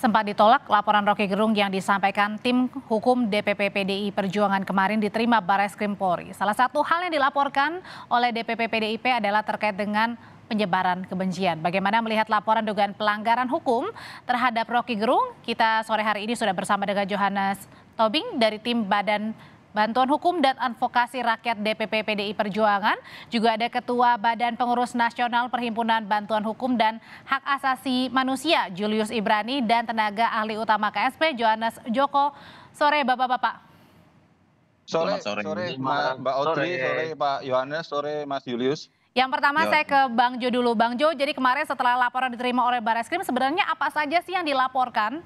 Sempat ditolak, laporan Rocky Gerung yang disampaikan tim hukum DPP PDI Perjuangan kemarin diterima Bares Krim Polri. Salah satu hal yang dilaporkan oleh DPP PDIP adalah terkait dengan penyebaran kebencian. Bagaimana melihat laporan dugaan pelanggaran hukum terhadap Rocky Gerung? Kita sore hari ini sudah bersama dengan Johannes Tobing dari tim Badan Bantuan Hukum dan Advokasi Rakyat DPP PDI Perjuangan, juga ada Ketua Badan Pengurus Nasional Perhimpunan Bantuan Hukum dan Hak Asasi Manusia Julius Ibrani dan tenaga ahli utama KSP Johannes Joko. Sore Bapak-bapak. Sore, sore, sore Mbak, Audrey, sore. sore Pak Yohanes, sore Mas Julius. Yang pertama Yo. Iya. saya ke Bang Jo dulu. Bang Jo, jadi kemarin setelah laporan diterima oleh Baris sebenarnya apa saja sih yang dilaporkan?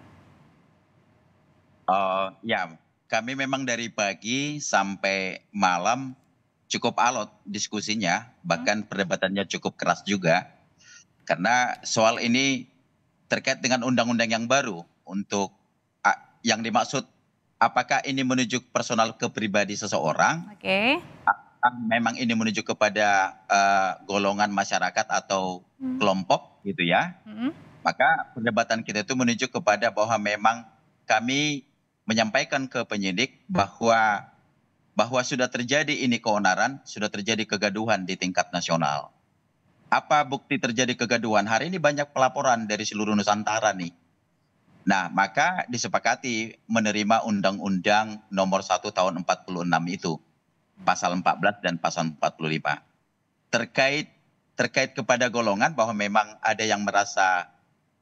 Uh, ya, kami memang dari pagi sampai malam cukup alot diskusinya, bahkan hmm. perdebatannya cukup keras juga. Karena soal ini terkait dengan undang-undang yang baru untuk yang dimaksud apakah ini menuju personal ke pribadi seseorang? Oke. Okay. Memang ini menuju kepada uh, golongan masyarakat atau hmm. kelompok gitu ya. Hmm. Maka perdebatan kita itu menuju kepada bahwa memang kami menyampaikan ke penyidik bahwa bahwa sudah terjadi ini keonaran, sudah terjadi kegaduhan di tingkat nasional. Apa bukti terjadi kegaduhan? Hari ini banyak pelaporan dari seluruh Nusantara nih. Nah, maka disepakati menerima Undang-Undang Nomor 1 Tahun 46 itu, Pasal 14 dan Pasal 45. Terkait terkait kepada golongan bahwa memang ada yang merasa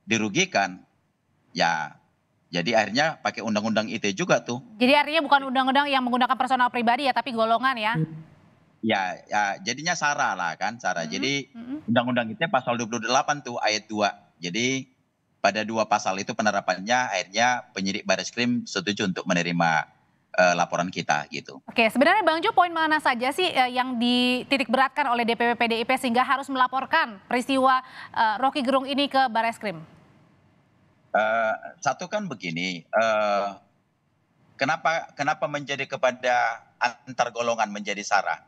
dirugikan, ya jadi akhirnya pakai undang-undang ITE juga tuh. Jadi artinya bukan undang-undang yang menggunakan personal pribadi ya, tapi golongan ya? Ya, ya jadinya sarah lah kan, Sarah. Mm -hmm. Jadi hmm. undang-undang mm -hmm. ITE pasal 28 tuh ayat 2. Jadi pada dua pasal itu penerapannya akhirnya penyidik baris krim setuju untuk menerima uh, laporan kita gitu. Oke, sebenarnya Bang Jo poin mana saja sih uh, yang dititik beratkan oleh DPP PDIP sehingga harus melaporkan peristiwa uh, Rocky Gerung ini ke baris krim? Eh, satu kan begini, eh, kenapa kenapa menjadi kepada antar golongan menjadi sarah?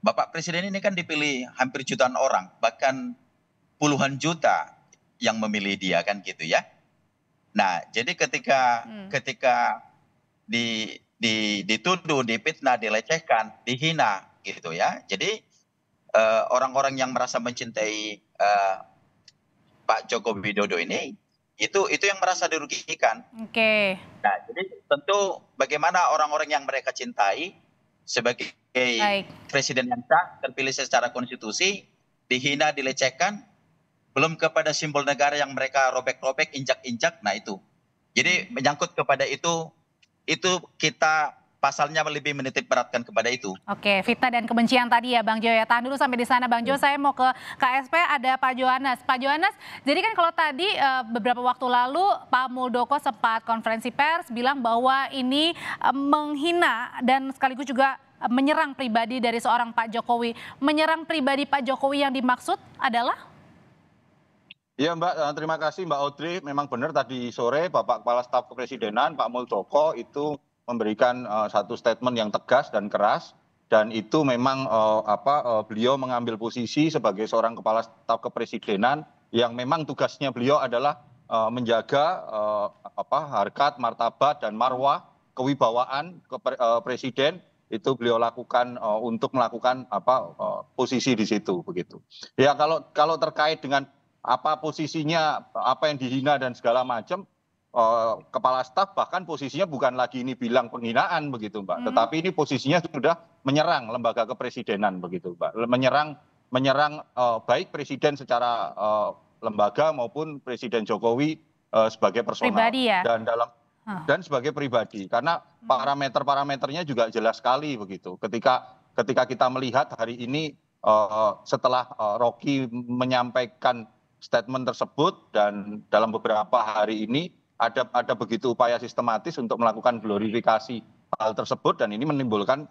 Bapak Presiden ini kan dipilih hampir jutaan orang, bahkan puluhan juta yang memilih dia kan gitu ya. Nah, jadi ketika hmm. ketika di di dituduh, dipitnah, dilecehkan, dihina gitu ya. Jadi orang eh, orang-orang yang merasa mencintai uh, Pak Joko Widodo ini itu itu yang merasa dirugikan. Oke. Okay. Nah, jadi tentu bagaimana orang-orang yang mereka cintai sebagai Baik. presiden yang sah terpilih secara konstitusi dihina, dilecehkan, belum kepada simbol negara yang mereka robek-robek, injak-injak. Nah, itu. Jadi menyangkut kepada itu itu kita pasalnya lebih menitik beratkan kepada itu. Oke, fitnah dan kebencian tadi ya Bang Jo ya. Tahan dulu sampai di sana Bang Jo, iya. saya mau ke KSP ada Pak Joanas. Pak Joanas, jadi kan kalau tadi eh, beberapa waktu lalu Pak Muldoko sempat konferensi pers bilang bahwa ini eh, menghina dan sekaligus juga eh, menyerang pribadi dari seorang Pak Jokowi. Menyerang pribadi Pak Jokowi yang dimaksud adalah Iya Mbak, terima kasih Mbak Audrey. Memang benar tadi sore Bapak Kepala Staf Kepresidenan Pak Muldoko itu memberikan eh, satu statement yang tegas dan keras dan itu memang uh, apa uh, beliau mengambil posisi sebagai seorang kepala staf kepresidenan yang memang tugasnya beliau adalah uh, menjaga uh, apa harkat martabat dan marwah kewibawaan ke uh, presiden itu beliau lakukan uh, untuk melakukan apa uh, posisi di situ begitu. Ya kalau kalau terkait dengan apa posisinya apa yang dihina dan segala macam Eh, kepala staf bahkan posisinya bukan lagi ini bilang penghinaan begitu mbak hmm. tetapi ini posisinya sudah menyerang lembaga kepresidenan begitu mbak menyerang menyerang eh, baik presiden secara eh, lembaga maupun presiden jokowi sebagai personal pribadi ya? dan dalam dan sebagai pribadi karena hmm. parameter-parameternya juga jelas sekali begitu ketika ketika kita melihat hari ini setelah Rocky menyampaikan statement tersebut dan dalam beberapa hari ini ada begitu upaya sistematis untuk melakukan glorifikasi hal tersebut dan ini menimbulkan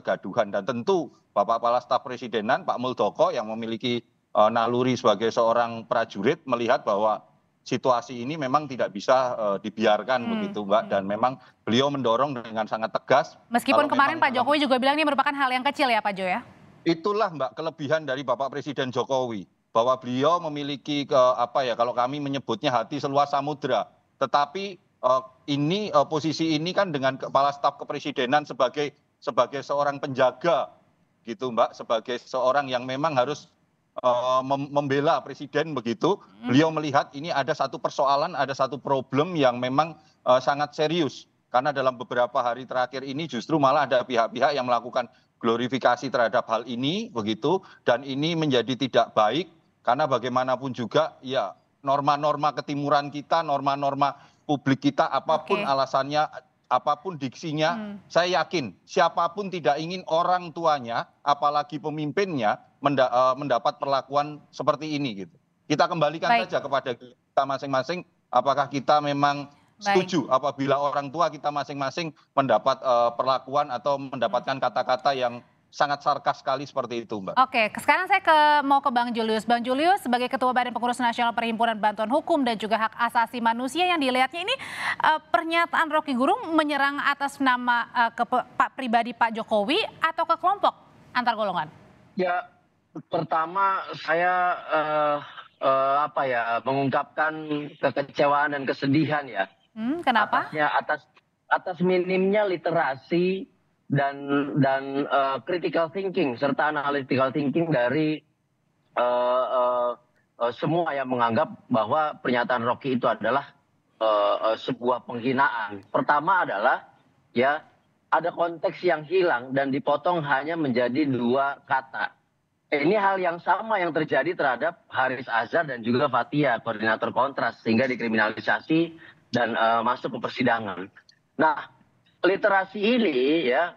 kegaduhan dan tentu bapak kepala staf presidenan pak muldoko yang memiliki eh, naluri sebagai seorang prajurit melihat bahwa situasi ini memang tidak bisa eh, dibiarkan hmm, begitu mbak hmm. dan memang beliau mendorong dengan sangat tegas meskipun kemarin pak jokowi juga bilang ini merupakan hal yang kecil ya pak jo ya itulah mbak kelebihan dari bapak presiden jokowi bahwa beliau memiliki ke apa ya kalau kami menyebutnya hati seluas samudra tetapi eh, ini uh, posisi ini kan dengan kepala staf kepresidenan sebagai sebagai seorang penjaga gitu Mbak sebagai seorang yang memang harus uh, membela presiden begitu hmm. beliau melihat ini ada satu persoalan ada satu problem yang memang sangat serius karena dalam beberapa hari terakhir ini justru malah ada pihak-pihak yang melakukan glorifikasi terhadap hal ini begitu dan ini menjadi tidak baik karena bagaimanapun juga ya norma norma ketimuran kita norma norma publik kita apapun alasannya apapun diksinya hmm. saya yakin siapapun tidak ingin orang tuanya apalagi pemimpinnya eh, mendapat perlakuan seperti ini gitu kita kembalikan Baik. saja kepada kita masing-masing apakah kita memang setuju apabila orang tua kita masing-masing mendapat uh, perlakuan atau mendapatkan kata-kata yang sangat sarkas sekali seperti itu, Mbak. Oke, sekarang saya ke, mau ke Bang Julius. Bang Julius sebagai Ketua Badan Pengurus Nasional Perhimpunan Bantuan Hukum dan juga Hak Asasi Manusia yang dilihatnya ini uh, pernyataan Rocky Gerung menyerang atas nama uh, ke Pak pribadi Pak Jokowi atau ke kelompok antar golongan? Ya, pertama saya uh, uh, apa ya mengungkapkan kekecewaan dan kesedihan ya. Hmm, kenapa? Atasnya atas atas minimnya literasi dan dan uh, critical thinking serta analytical thinking dari uh, uh, uh, semua yang menganggap bahwa pernyataan Rocky itu adalah uh, uh, sebuah penghinaan. Pertama adalah ya ada konteks yang hilang dan dipotong hanya menjadi dua kata. Ini hal yang sama yang terjadi terhadap Haris Azhar dan juga Fatia, koordinator kontras, sehingga dikriminalisasi dan uh, masuk ke persidangan. Nah, literasi ini ya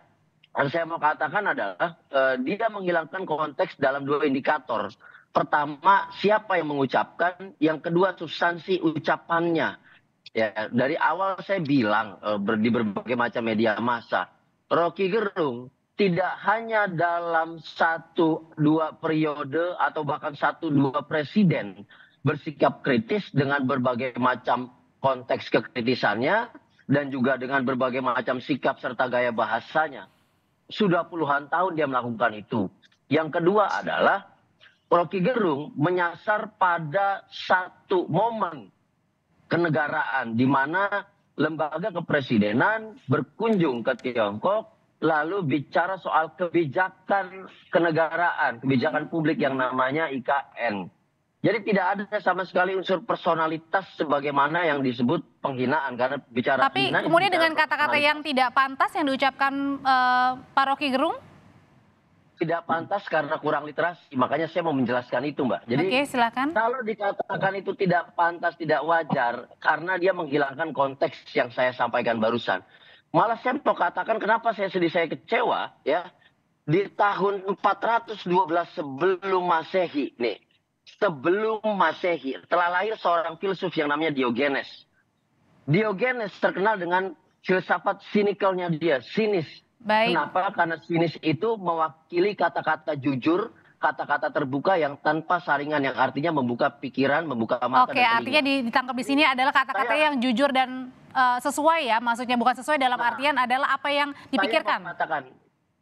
yang saya mau katakan adalah eh, dia menghilangkan konteks dalam dua indikator. Pertama, siapa yang mengucapkan, yang kedua substansi ucapannya. Ya, dari awal saya bilang eh, di berbagai macam media massa, Rocky Gerung tidak hanya dalam satu dua periode atau bahkan satu dua presiden bersikap kritis dengan berbagai macam konteks kekritisannya dan juga dengan berbagai macam sikap serta gaya bahasanya sudah puluhan tahun dia melakukan itu. Yang kedua adalah Rocky Gerung menyasar pada satu momen kenegaraan di mana lembaga kepresidenan berkunjung ke Tiongkok lalu bicara soal kebijakan kenegaraan, kebijakan publik yang namanya IKN. Jadi tidak ada sama sekali unsur personalitas sebagaimana yang disebut penghinaan karena bicara Tapi hina, ya kemudian dengan kata-kata yang tidak pantas yang diucapkan uh, Pak Rocky Gerung tidak pantas karena kurang literasi. Makanya saya mau menjelaskan itu, Mbak. Jadi Oke, silakan. Kalau dikatakan itu tidak pantas, tidak wajar karena dia menghilangkan konteks yang saya sampaikan barusan. Malah saya mau katakan kenapa saya sedih, saya kecewa ya. Di tahun 412 sebelum Masehi nih, sebelum Masehi telah lahir seorang filsuf yang namanya Diogenes. Diogenes terkenal dengan filsafat sinikalnya dia, sinis. Baik. Kenapa? Karena sinis itu mewakili kata-kata jujur, kata-kata terbuka yang tanpa saringan yang artinya membuka pikiran, membuka mata. Oke, dan artinya ditangkap di sini adalah kata-kata yang jujur dan uh, sesuai ya, maksudnya bukan sesuai dalam nah, artian adalah apa yang dipikirkan. Saya mau katakan,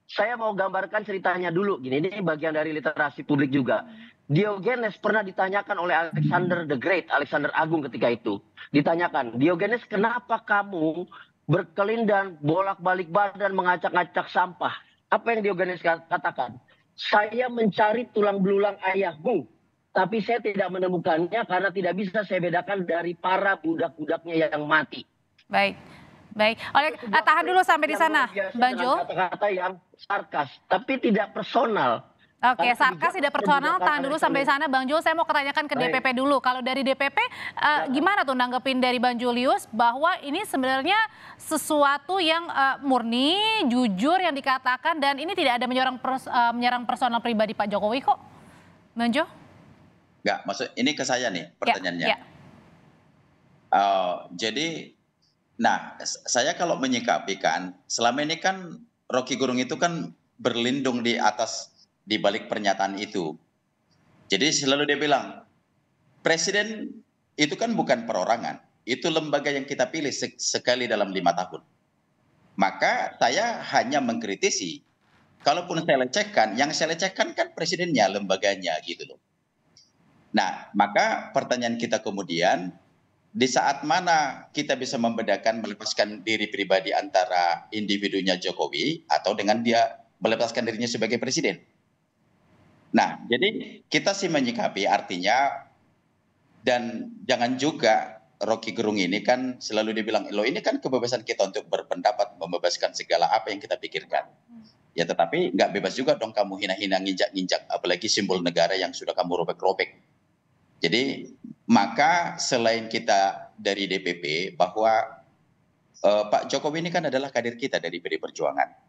saya mau gambarkan ceritanya dulu. Gini, ini bagian dari literasi publik juga. Diogenes pernah ditanyakan oleh Alexander the Great, Alexander Agung ketika itu. Ditanyakan, Diogenes kenapa kamu berkelindan bolak-balik badan mengacak-acak sampah? Apa yang Diogenes katakan? Saya mencari tulang belulang ayahku, tapi saya tidak menemukannya karena tidak bisa saya bedakan dari para budak-budaknya yang mati. Baik. Baik, oleh tahan dulu sampai di sana, Bang Kata-kata yang sarkas, tapi tidak personal Oke, okay, sarkas tidak personal, tahan dulu sampai sana Bang Jul. Saya mau ketanyakan ke Baik. DPP dulu. Kalau dari DPP, uh, eh, gimana tuh nanggepin dari Bang Julius bahwa ini sebenarnya sesuatu yang uh, murni, jujur yang dikatakan dan ini tidak ada menyerang, pers uh, menyerang personal pribadi Pak Jokowi kok, Bang Jo? Enggak, maksud ini ke saya nih ya, pertanyaannya. Ya, ya. Uh, jadi, nah saya kalau menyikapi kan, selama ini kan Rocky Gerung itu kan berlindung di atas di balik pernyataan itu. Jadi selalu dia bilang, presiden itu kan bukan perorangan, itu lembaga yang kita pilih sek sekali dalam lima tahun. Maka saya hanya mengkritisi, kalaupun saya lecehkan, yang saya lecehkan kan presidennya, lembaganya gitu loh. Nah, maka pertanyaan kita kemudian, di saat mana kita bisa membedakan melepaskan diri pribadi antara individunya Jokowi atau dengan dia melepaskan dirinya sebagai presiden? nah jadi kita sih menyikapi artinya dan jangan juga Rocky Gerung ini kan selalu dibilang lo ini kan kebebasan kita untuk berpendapat membebaskan segala apa yang kita pikirkan ya tetapi nggak bebas juga dong kamu hina-hina nginjak-nginjak apalagi simbol negara yang sudah kamu robek-robek jadi maka selain kita dari DPP bahwa eh, Pak Jokowi ini kan adalah kader kita dari PD Perjuangan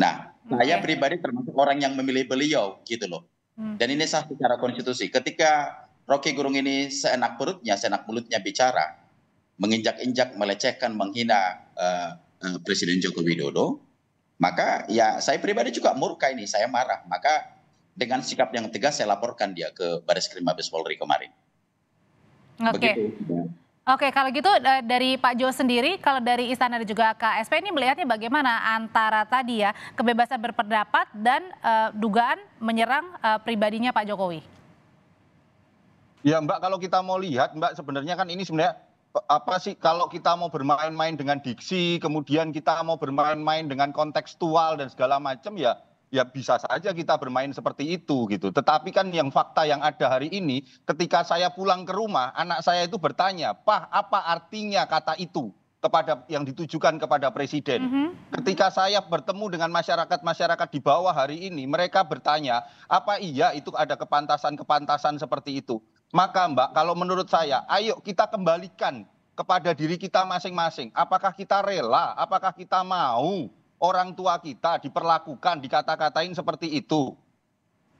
Nah, okay. saya pribadi termasuk orang yang memilih beliau gitu loh. Hmm. Dan ini sah secara konstitusi. Ketika Rocky Gerung ini seenak perutnya, seenak mulutnya bicara, menginjak-injak, melecehkan, menghina uh, uh, Presiden Joko Widodo, maka ya saya pribadi juga murka ini, saya marah. Maka dengan sikap yang tegas saya laporkan dia ke Baris Krim Mabes Polri kemarin. Okay. Oke, kalau gitu eh, dari Pak Jo sendiri, kalau dari Istana dan juga KSP ini melihatnya bagaimana antara tadi ya kebebasan berpendapat dan uh, dugaan menyerang uh, pribadinya Pak Jokowi? Ya Mbak, kalau kita mau lihat Mbak sebenarnya kan ini sebenarnya apa sih kalau kita mau bermain-main dengan diksi, kemudian kita mau bermain-main dengan kontekstual dan segala macam ya ya bisa saja kita bermain seperti itu gitu. Tetapi kan yang fakta yang ada hari ini, ketika saya pulang ke rumah, anak saya itu bertanya, pak apa artinya kata itu?" kepada yang ditujukan kepada presiden. Mm -hmm. Ketika saya bertemu dengan masyarakat-masyarakat di bawah hari ini, mereka bertanya, "Apa iya itu ada kepantasan-kepantasan seperti itu?" Maka Mbak, kalau menurut saya, ayo kita kembalikan kepada diri kita masing-masing. Apakah kita rela? Apakah kita mau? orang tua kita diperlakukan dikata-katain seperti itu.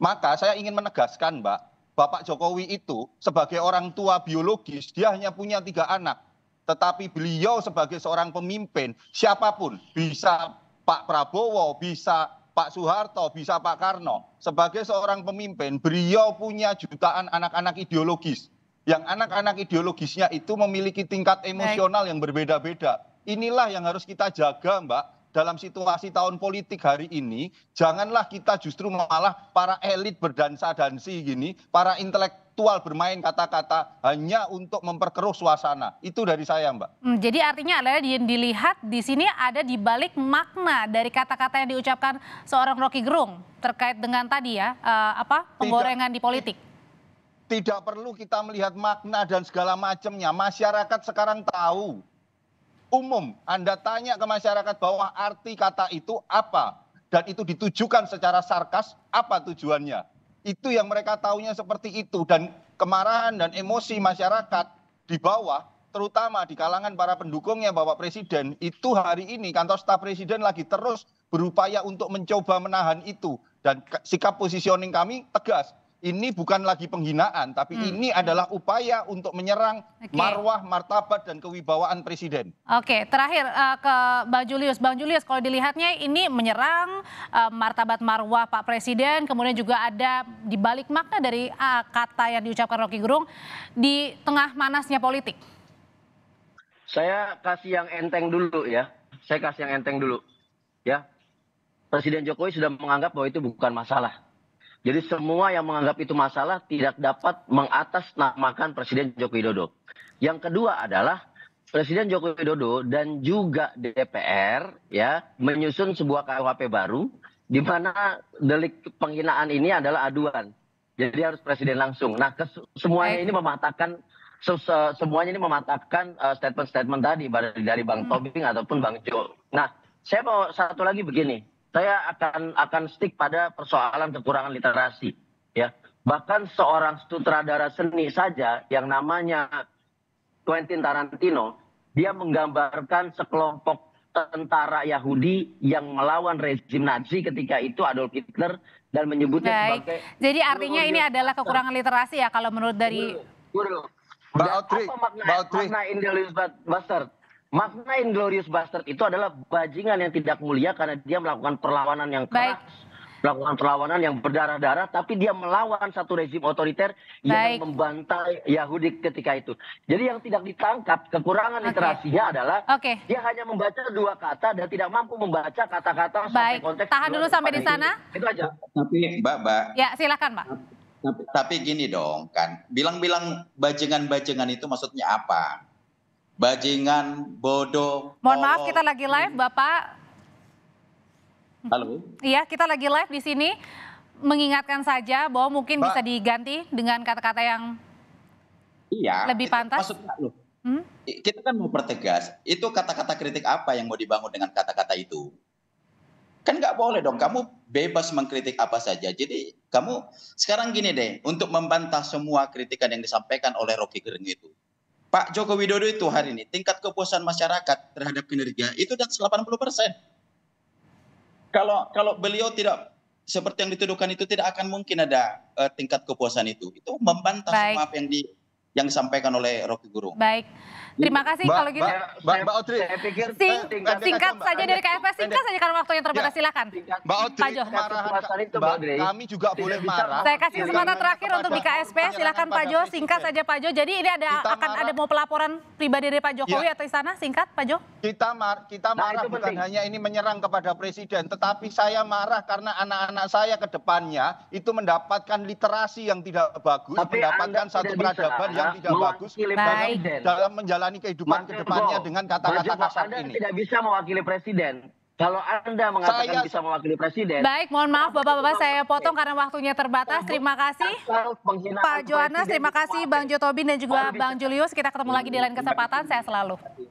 Maka saya ingin menegaskan, Mbak, Bapak Jokowi itu sebagai orang tua biologis, dia hanya punya tiga anak. Tetapi beliau sebagai seorang pemimpin, siapapun bisa Pak Prabowo, bisa Pak Soeharto, bisa Pak Karno. Sebagai seorang pemimpin, beliau punya jutaan anak-anak ideologis. Yang anak-anak ideologisnya itu memiliki tingkat emosional yang berbeda-beda. Inilah yang harus kita jaga, Mbak dalam situasi tahun politik hari ini, janganlah kita justru malah para elit berdansa-dansi gini, para intelektual bermain kata-kata hanya untuk memperkeruh suasana. Itu dari saya, Mbak. Hmm, jadi artinya adalah yang dilihat di sini ada di balik makna dari kata-kata yang diucapkan seorang Rocky Gerung terkait dengan tadi ya, uh, apa penggorengan Tidak. di politik tidak perlu kita melihat makna dan segala macamnya. Masyarakat sekarang tahu umum. Anda tanya ke masyarakat bahwa arti kata itu apa dan itu ditujukan secara sarkas apa tujuannya. Itu yang mereka tahunya seperti itu dan kemarahan dan emosi masyarakat di bawah terutama di kalangan para pendukungnya Bapak Presiden itu hari ini kantor staf presiden lagi terus berupaya untuk mencoba menahan itu dan sikap positioning kami tegas ini bukan lagi penghinaan, tapi hmm. ini adalah upaya untuk menyerang okay. marwah, martabat, dan kewibawaan presiden. Oke, okay. terakhir uh, ke Bang Julius. Bang Julius, kalau dilihatnya ini menyerang uh, martabat marwah Pak Presiden, kemudian juga ada di balik makna dari uh, kata yang diucapkan Rocky Gerung di tengah manasnya politik. Saya kasih yang enteng dulu ya. Saya kasih yang enteng dulu. Ya. Presiden Jokowi sudah menganggap bahwa itu bukan masalah jadi semua yang menganggap itu masalah tidak dapat mengatasnamakan Presiden Joko Widodo. Yang kedua adalah Presiden Joko Widodo dan juga DPR ya menyusun sebuah KUHP baru di mana delik penghinaan ini adalah aduan. Jadi harus presiden langsung. Nah, semuanya ini mematahkan semuanya eh, ini mematahkan statement-statement tadi dari Bang hmm. Tobing ataupun Bang Jo. Nah, saya mau satu lagi begini saya akan akan stick pada persoalan kekurangan literasi ya bahkan seorang sutradara seni saja yang namanya Quentin Tarantino dia menggambarkan sekelompok tentara Yahudi yang melawan rezim Nazi ketika itu Adolf Hitler dan menyebutnya Baik. sebagai jadi artinya ini adalah kekurangan literasi ya kalau menurut dari Guru. Guru. Makna Indelius Bastard? Makna Inglorious Bastard itu adalah bajingan yang tidak mulia karena dia melakukan perlawanan yang keras. Baik melakukan perlawanan yang berdarah-darah, tapi dia melawan satu rezim otoriter yang Baik. membantai Yahudi ketika itu. Jadi yang tidak ditangkap kekurangan okay. literasinya adalah okay. dia hanya membaca dua kata dan tidak mampu membaca kata-kata sampai konteks. Tahan dulu sampai di sana. Itu aja. Tapi Mbak, Mbak. Ya silakan Mbak. Tapi, tapi gini dong kan, bilang-bilang bajengan-bajengan itu maksudnya apa? bajingan, bodoh. Mohon maaf kita lagi live Bapak. Halo. Iya, kita lagi live di sini. Mengingatkan saja bahwa mungkin Pak, bisa diganti dengan kata-kata yang iya, lebih pantas. Maksudnya loh, hmm? kita kan mau pertegas. Itu kata-kata kritik apa yang mau dibangun dengan kata-kata itu? Kan nggak boleh dong. Kamu bebas mengkritik apa saja. Jadi kamu sekarang gini deh, untuk membantah semua kritikan yang disampaikan oleh Rocky Gerung itu. Pak Joko Widodo itu hari ini tingkat kepuasan masyarakat terhadap kinerja itu dan 80 persen. Kalau kalau beliau tidak seperti yang dituduhkan itu tidak akan mungkin ada uh, tingkat kepuasan itu. Itu membantah Baik. semua apa yang di yang disampaikan oleh Rocky Gurung. Baik. Terima kasih ba, kalau gitu. Mbak ba, ba, Otri, saya pikir Sing, eh, singkat, singkat saja dari KFS, singkat saja karena waktunya terbatas, ya, silakan. Mbak Otri, Pak Joh. kami juga boleh marah. Saya kasih kesempatan terakhir untuk di KSP, silakan Pak Jo, singkat saja Pak Jo. Jadi ini ada akan ada mau pelaporan pribadi dari Pak Jokowi ya. atau istana, singkat Pak Jo. Kita, mar kita nah, marah nah, bukan hanya ini menyerang kepada Presiden, tetapi saya marah karena anak-anak saya ke depannya itu mendapatkan literasi yang tidak bagus, mendapatkan satu peradaban yang tidak bagus dalam menjalani menjalani kehidupan ke depannya dengan kata-kata kasar Anda ini. tidak bisa mewakili presiden. Kalau Anda mengatakan saya... bisa mewakili presiden. Baik, mohon maaf Bapak-bapak saya potong karena waktunya terbatas. Terima kasih. Pak Joanas, terima kasih Bang Jotobin dan juga Bang Julius. Kita ketemu lagi di lain kesempatan. Saya selalu.